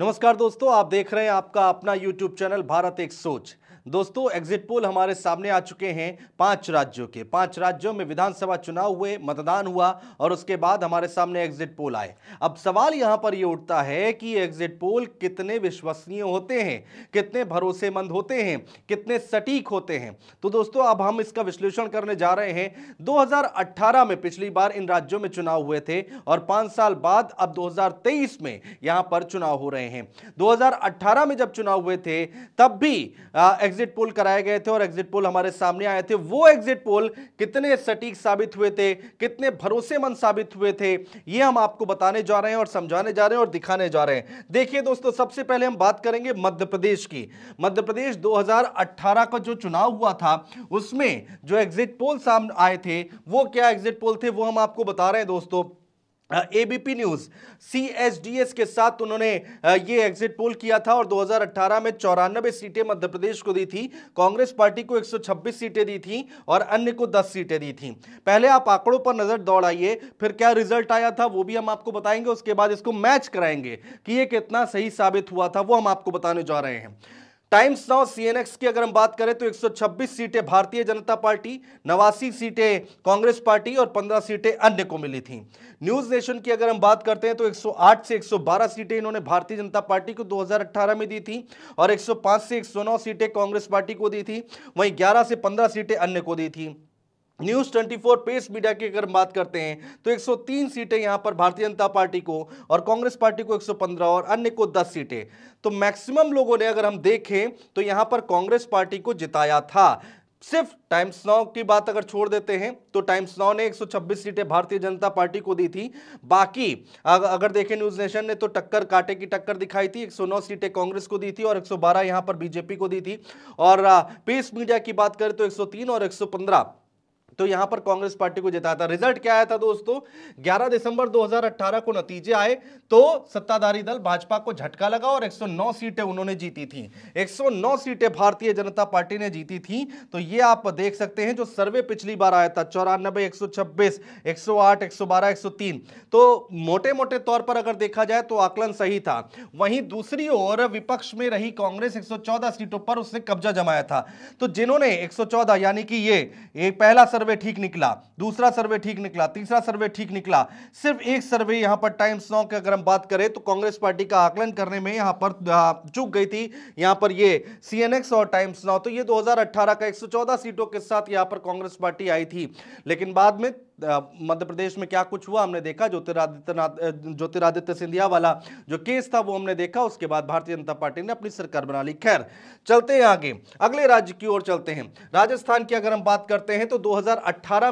नमस्कार दोस्तों आप देख रहे हैं आपका अपना यूट्यूब चैनल भारत एक सोच दोस्तों एग्जिट पोल हमारे सामने आ चुके हैं पांच राज्यों के पांच राज्यों में विधानसभा चुनाव हुए मतदान हुआ और उसके बाद हमारे सामने एग्जिट पोल आए अब सवाल यहां पर ये यह उठता है कि एग्जिट पोल कितने विश्वसनीय होते हैं कितने भरोसेमंद होते हैं कितने सटीक होते हैं तो दोस्तों अब हम इसका विश्लेषण करने जा रहे हैं दो में पिछली बार इन राज्यों में चुनाव हुए थे और पांच साल बाद अब दो में यहां पर चुनाव हो रहे हैं दो में जब चुनाव हुए थे तब भी आ, एग्जिट पोल कराए गए थे और एग्जिट पोल हमारे सामने आए थे वो एग्जिट पोल कितने सटीक साबित हुए थे कितने भरोसेमंद साबित हुए थे ये हम आपको बताने जा रहे हैं और समझाने जा रहे हैं और दिखाने जा रहे हैं देखिए दोस्तों सबसे पहले हम बात करेंगे मध्य प्रदेश की मध्य प्रदेश दो का जो चुनाव हुआ था उसमें जो एग्जिट पोल सामने आए थे वो क्या एग्जिट पोल थे वो हम आपको बता रहे हैं दोस्तों एबीपी न्यूज सीएसडीएस के साथ उन्होंने ये एग्जिट पोल किया था और 2018 में चौरानबे सीटें मध्य प्रदेश को दी थी कांग्रेस पार्टी को 126 सीटें दी थी और अन्य को 10 सीटें दी थी पहले आप आंकड़ों पर नजर दौड़ाइए फिर क्या रिजल्ट आया था वो भी हम आपको बताएंगे उसके बाद इसको मैच कराएंगे कि ये कितना सही साबित हुआ था वो हम आपको बताने जा रहे हैं टाइम्स नाउ सीएनएक्स की अगर हम बात करें तो 126 सीटें भारतीय जनता पार्टी नवासी सीटें कांग्रेस पार्टी और 15 सीटें अन्य को मिली थी न्यूज नेशन की अगर हम बात करते हैं तो 108 से 112 सीटें इन्होंने भारतीय जनता पार्टी को 2018 में दी थी और 105 से 109 सीटें कांग्रेस पार्टी को दी थी वहीं 11 से 15 सीटें अन्य को दी थी न्यूज 24 पेस मीडिया की अगर बात करते हैं तो 103 सीटें यहां पर भारतीय जनता पार्टी को और कांग्रेस पार्टी को 115 और अन्य को 10 सीटें तो मैक्सिमम लोगों ने अगर हम देखें तो यहां पर कांग्रेस पार्टी को जिताया था सिर्फ टाइम्स नाउ की बात अगर छोड़ देते हैं तो टाइम्स नाउ ने 126 सीटें भारतीय जनता पार्टी को दी थी बाकी अगर देखें न्यूज नेशन ने तो टक्कर काटे की टक्कर दिखाई थी 109 सीटें कांग्रेस को दी थी और 112 यहां पर बीजेपी को दी थी और पेस मीडिया की बात करें तो 103 और 115 तो यहां पर कांग्रेस पार्टी को जिताया था रिजल्ट क्या आया था दोस्तों 11 दिसंबर 2018 को नतीजे आए तो सत्ताधारी दल भाजपा को झटका लगा और 109 सीटें उन्होंने जीती थी 109 सीटें भारतीय जनता पार्टी ने जीती थी तो ये आप देख सकते हैं जो सर्वे पिछली बार आया था चौरानबे एक सौ तो मोटे मोटे तौर पर अगर देखा जाए तो आकलन सही था वहीं दूसरी ओर विपक्ष में रही कांग्रेस एक सीटों पर उसने कब्जा जमाया था तो जिन्होंने एक यानी कि ये एक पहला सर्वे सर्वे ठीक निकला दूसरा सर्वे ठीक निकला तीसरा सर्वे ठीक निकला सिर्फ एक सर्वे यहां पर टाइम्स नाउ की अगर हम बात करें तो कांग्रेस पार्टी का आकलन करने में यहां पर चूक गई थी यहां पर ये सीएनएक्स और टाइम्स नाउ तो ये 2018 का 114 सीटों के साथ यहां पर कांग्रेस पार्टी आई थी लेकिन बाद में मध्य प्रदेश में क्या कुछ हुआ हमने देखा ज्योतिरादित्यनाथ ज्योतिरादित्य सिंधिया वाला जो केस था वो हमने देखा उसके बाद भारतीय जनता पार्टी ने अपनी सरकार बना ली खैर चलते हैं आगे अगले राज्य की ओर चलते हैं राजस्थान की अगर हम बात करते हैं तो दो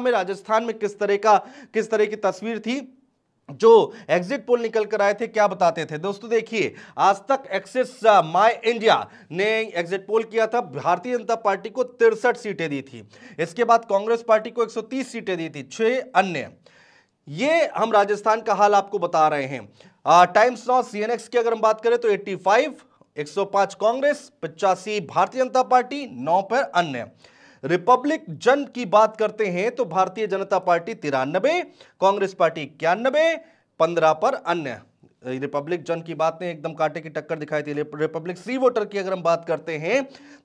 में राजस्थान में किस तरह का किस तरह की तस्वीर थी जो एग्जिट पोल निकल कर आए थे क्या बताते थे दोस्तों देखिए आज तक एक्सेस माय इंडिया ने एग्जिट पोल किया था भारतीय जनता पार्टी को तिरसठ सीटें दी थी इसके बाद कांग्रेस पार्टी को 130 सीटें दी थी छह अन्य ये हम राजस्थान का हाल आपको बता रहे हैं टाइम्स नाउ सीएनएक्स की अगर हम बात करें तो 85 105 कांग्रेस पचासी भारतीय जनता पार्टी नौ पर अन्य रिपब्लिक जन की बात करते हैं तो भारतीय जनता पार्टी तिरानबे कांग्रेस पार्टी इक्यानबे पंद्रह पर अन्य रिपब्लिक जन की बात ने एकदम कांटे की टक्कर दिखाई थी रिपब्लिक सी वोटर की अगर हम बात करते हैं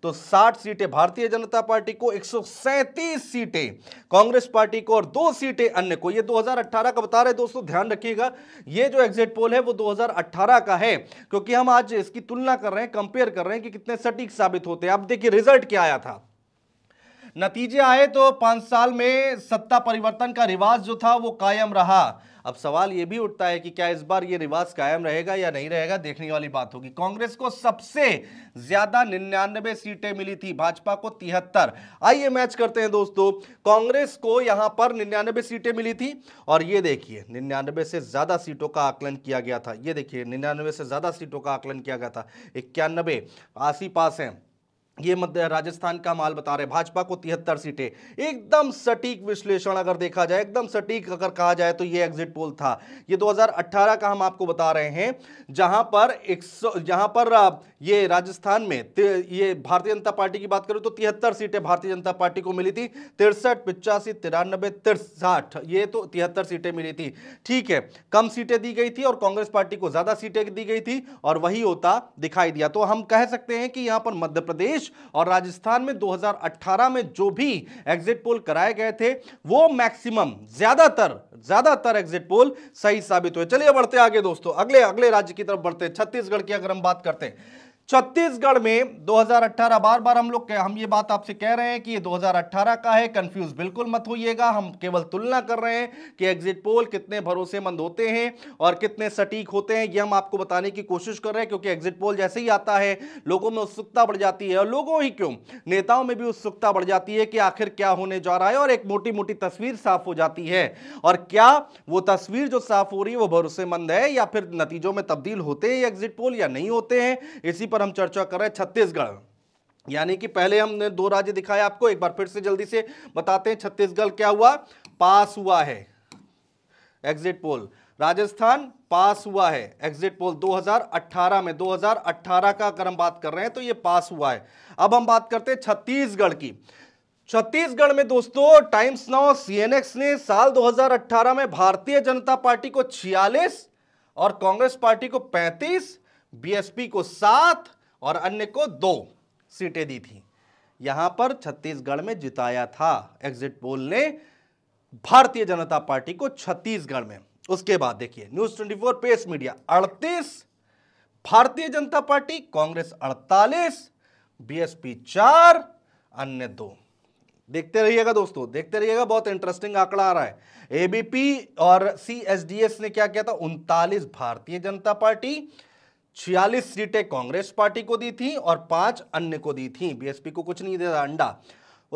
तो 60 सीटें भारतीय जनता पार्टी को 137 सीटें कांग्रेस पार्टी को और दो सीटें अन्य को ये 2018 का बता रहे दोस्तों ध्यान रखिएगा ये जो एग्जिट पोल है वो 2018 का है क्योंकि हम आज इसकी तुलना कर रहे हैं कंपेयर कर रहे हैं कि कितने सटीक साबित होते हैं अब देखिए रिजल्ट क्या आया था नतीजे आए तो पांच साल में सत्ता परिवर्तन का रिवाज जो था वो कायम रहा अब सवाल ये भी उठता है कि क्या इस बार ये रिवाज कायम रहेगा या नहीं रहेगा देखने वाली बात होगी कांग्रेस को सबसे ज्यादा निन्यानबे सीटें मिली थी भाजपा को तिहत्तर आइए मैच करते हैं दोस्तों कांग्रेस को यहां पर निन्यानबे सीटें मिली थी और ये देखिए निन्यानबे से ज्यादा सीटों का आकलन किया गया था ये देखिए निन्यानबे से ज्यादा सीटों का आकलन किया गया था इक्यानबे आसी पास है ये मध्य राजस्थान का माल बता रहे भाजपा को तिहत्तर सीटें एकदम सटीक विश्लेषण अगर देखा जाए एकदम सटीक अगर कहा जाए तो ये एग्जिट पोल था ये 2018 का हम आपको बता रहे हैं जहां पर एक जहां पर ये राजस्थान में ये भारतीय जनता पार्टी की बात करूं तो तिहत्तर सीटें भारतीय जनता पार्टी को मिली थी तिरसठ पिचासी तिरानबे तिरसठ ये तो तिहत्तर सीटें मिली थी ठीक है कम सीटें दी गई थी और कांग्रेस पार्टी को ज़्यादा सीटें दी गई थी और वही होता दिखाई दिया तो हम कह सकते हैं कि यहाँ पर मध्य प्रदेश प्रदेश और राजस्थान में 2018 में जो भी एग्जिट पोल कराए गए थे वो मैक्सिमम ज्यादातर ज्यादातर एग्जिट पोल सही साबित हुए चलिए बढ़ते आगे दोस्तों अगले अगले राज्य की तरफ बढ़ते छत्तीसगढ़ की अगर हम बात करते हैं छत्तीसगढ़ में 2018 बार बार हम लोग हम ये बात आपसे कह रहे हैं कि ये 2018 का है कंफ्यूज बिल्कुल मत होइएगा हम केवल तुलना कर रहे हैं कि एग्जिट पोल कितने भरोसेमंद होते हैं और कितने सटीक होते हैं ये हम आपको बताने की कोशिश कर रहे हैं क्योंकि एग्जिट पोल जैसे ही आता है लोगों में उत्सुकता बढ़ जाती है और लोगों ही क्यों नेताओं में भी उत्सुकता बढ़ जाती है कि आखिर क्या होने जा रहा है और एक मोटी मोटी तस्वीर साफ हो जाती है और क्या वो तस्वीर जो साफ हो रही है वो भरोसेमंद है या फिर नतीजों में तब्दील होते हैं एग्जिट पोल या नहीं होते हैं इसी पर हम चर्चा कर रहे हैं छत्तीसगढ़ यानी कि पहले हमने दो राज्य दिखाए आपको एक बार फिर से जल्दी से बताते हैं छत्तीसगढ़ क्या हुआ पास हुआ है एग्जिट पोल राजस्थान पास हुआ है एग्जिट पोल 2018 में 2018 का अगर हम बात कर रहे हैं तो ये पास हुआ है अब हम बात करते हैं छत्तीसगढ़ की छत्तीसगढ़ में दोस्तों टाइम्स नाउ सीएनएक्स ने साल 2018 में भारतीय जनता पार्टी को 46 और कांग्रेस पार्टी को बीएसपी को सात और अन्य को दो सीटें दी थी यहां पर छत्तीसगढ़ में जिताया था एग्जिट पोल ने भारतीय जनता पार्टी को छत्तीसगढ़ में उसके बाद देखिए न्यूज 24 प्रेस मीडिया 38 भारतीय जनता पार्टी कांग्रेस 48 बीएसपी चार अन्य दो देखते रहिएगा दोस्तों देखते रहिएगा बहुत इंटरेस्टिंग आंकड़ा आ रहा है एबीपी और सीएसडीएस ने क्या किया था उनतालीस भारतीय जनता पार्टी छियालीस सीटें कांग्रेस पार्टी को दी थी और पांच अन्य को दी थी बीएसपी को कुछ नहीं दिया अंडा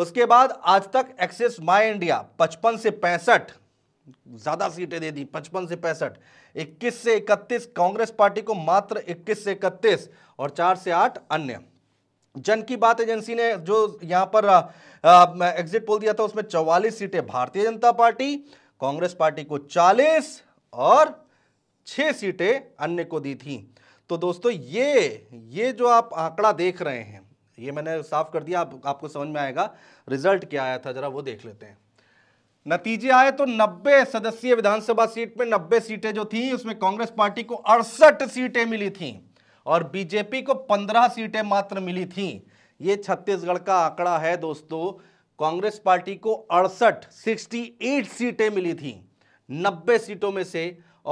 उसके बाद आज तक एक्सेस माई इंडिया पचपन से पैंसठ ज्यादा सीटें दे दी पचपन से पैंसठ इक्कीस से इकतीस कांग्रेस पार्टी को मात्र इक्कीस से इकतीस और चार से आठ अन्य जन की बात एजेंसी ने जो यहां पर एग्जिट पोल दिया था उसमें चौवालीस सीटें भारतीय जनता पार्टी कांग्रेस पार्टी को चालीस और छह सीटें अन्य को दी थी तो दोस्तों ये ये जो आप आंकड़ा देख रहे हैं ये मैंने साफ कर दिया आप, आपको समझ में आएगा रिजल्ट क्या आया था जरा वो देख लेते हैं नतीजे आए तो 90 सदस्यीय विधानसभा सीट में 90 सीटें जो थी उसमें कांग्रेस पार्टी को अड़सठ सीटें मिली थी और बीजेपी को 15 सीटें मात्र मिली थी ये छत्तीसगढ़ का आंकड़ा है दोस्तों कांग्रेस पार्टी को अड़सठ 68 सीटें मिली थी 90 सीटों में से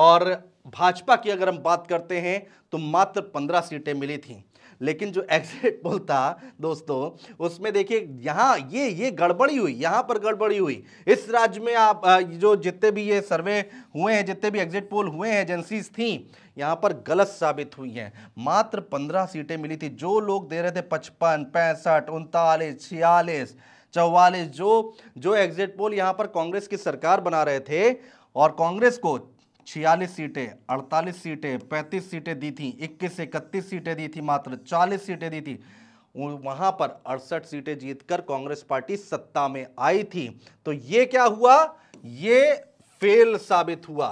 और भाजपा की अगर हम बात करते हैं तो मात्र पंद्रह सीटें मिली थी लेकिन जो एग्जिट पोल था दोस्तों उसमें देखिए यहाँ ये ये गड़बड़ी हुई यहाँ पर गड़बड़ी हुई इस राज्य में आप जो जितने भी ये सर्वे हुए हैं जितने भी एग्जिट पोल हुए हैं एजेंसीज थी यहाँ पर गलत साबित हुई हैं मात्र पंद्रह सीटें मिली थी जो लोग दे रहे थे पचपन पैंसठ उनतालीस छियालीस चौवालीस जो जो एग्जिट पोल यहाँ पर कांग्रेस की सरकार बना रहे थे और कांग्रेस को छियालीस सीटें अड़तालीस सीटें पैंतीस सीटें दी थी इक्कीस से इकतीस सीटें दी थी मात्र चालीस सीटें दी थी वहां पर अड़सठ सीटें जीतकर कांग्रेस पार्टी सत्ता में आई थी तो ये क्या हुआ ये फेल साबित हुआ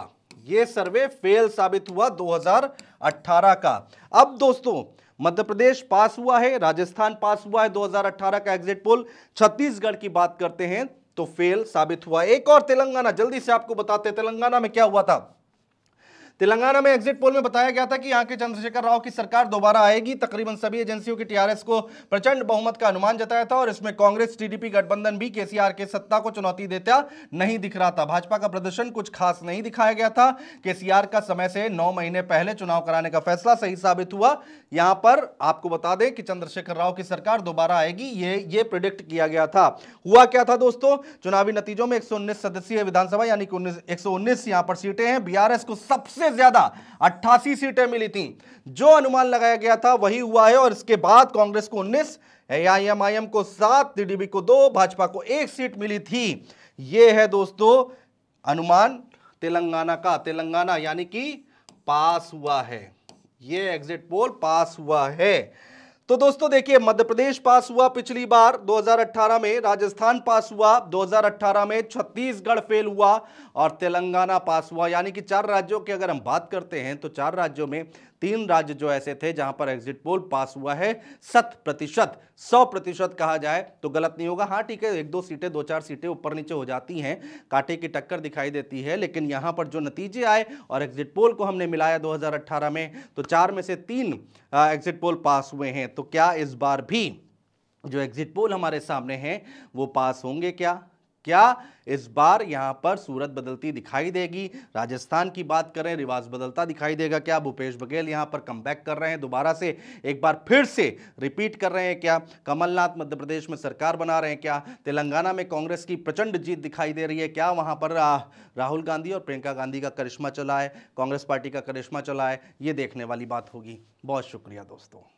ये सर्वे फेल साबित हुआ 2018 का अब दोस्तों मध्य प्रदेश पास हुआ है राजस्थान पास हुआ है 2018 का एग्जिट पोल छत्तीसगढ़ की बात करते हैं तो फेल साबित हुआ एक और तेलंगाना जल्दी से आपको बताते तेलंगाना में क्या हुआ था तेलंगाना में एग्जिट पोल में बताया गया था कि यहाँ के चंद्रशेखर राव की सरकार दोबारा आएगी तकरीबन सभी एजेंसियों की टीआरएस को प्रचंड बहुमत का अनुमान जताया था और इसमें कांग्रेस टीडीपी गठबंधन भी केसीआर के सत्ता को चुनौती देता नहीं दिख रहा था भाजपा का प्रदर्शन कुछ खास नहीं दिखाया गया था केसीआर का समय से नौ महीने पहले चुनाव कराने का फैसला सही साबित हुआ यहाँ पर आपको बता दें कि चंद्रशेखर राव की सरकार दोबारा आएगी ये ये प्रिडिक्ट किया गया था हुआ क्या था दोस्तों चुनावी नतीजों में एक सदस्यीय विधानसभा यानी कि एक सौ यहां पर सीटें हैं बीआरएस को सबसे से ज्यादा 88 सीटें मिली थी जो अनुमान लगाया गया था वही हुआ है और इसके बाद कांग्रेस को 19 एआईएमआईएम को सात टीडीपी को दो भाजपा को एक सीट मिली थी ये है दोस्तों अनुमान तेलंगाना का तेलंगाना यानी कि पास हुआ है ये एग्जिट पोल पास हुआ है तो दोस्तों देखिए मध्य प्रदेश पास हुआ पिछली बार 2018 में राजस्थान पास हुआ 2018 में छत्तीसगढ़ फेल हुआ और तेलंगाना पास हुआ यानी कि चार राज्यों की अगर हम बात करते हैं तो चार राज्यों में तीन राज्य जो ऐसे थे जहां पर एग्जिट पोल पास हुआ है शत प्रतिशत सौ प्रतिशत कहा जाए तो गलत नहीं होगा हाँ ठीक है एक दो सीटें दो चार सीटें ऊपर नीचे हो जाती हैं कांटे की टक्कर दिखाई देती है लेकिन यहाँ पर जो नतीजे आए और एग्जिट पोल को हमने मिलाया दो में तो चार में से तीन एग्जिट पोल पास हुए हैं तो क्या इस बार भी जो एग्जिट पोल हमारे सामने हैं वो पास होंगे क्या क्या इस बार यहाँ पर सूरत बदलती दिखाई देगी राजस्थान की बात करें रिवाज बदलता दिखाई देगा क्या भूपेश बघेल यहाँ पर कम कर रहे हैं दोबारा से एक बार फिर से रिपीट कर रहे हैं क्या कमलनाथ मध्य प्रदेश में सरकार बना रहे हैं क्या तेलंगाना में कांग्रेस की प्रचंड जीत दिखाई दे रही है क्या वहाँ पर राहुल गांधी और प्रियंका गांधी का करिश्मा चला है कांग्रेस पार्टी का करिश्मा चला है ये देखने वाली बात होगी बहुत शुक्रिया दोस्तों